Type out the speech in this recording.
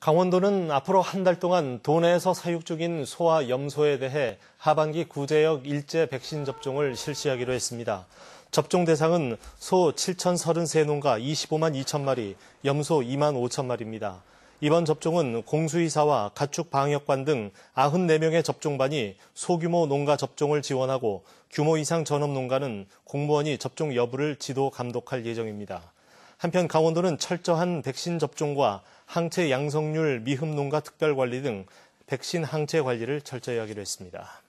강원도는 앞으로 한 달 동안 도내에서 사육 중인 소와 염소에 대해 하반기 구제역 일제 백신 접종을 실시하기로 했습니다. 접종 대상은 소 7,033농가 25만 2천 마리, 염소 2만 5천 마리입니다. 이번 접종은 공수의사와 가축방역관 등 94명의 접종반이 소규모 농가 접종을 지원하고 규모 이상 전업 농가는 공무원이 접종 여부를 지도 감독할 예정입니다. 한편 강원도는 철저한 백신 접종과 항체 양성률 미흡 농가 특별 관리 등 백신 항체 관리를 철저히 하기로 했습니다.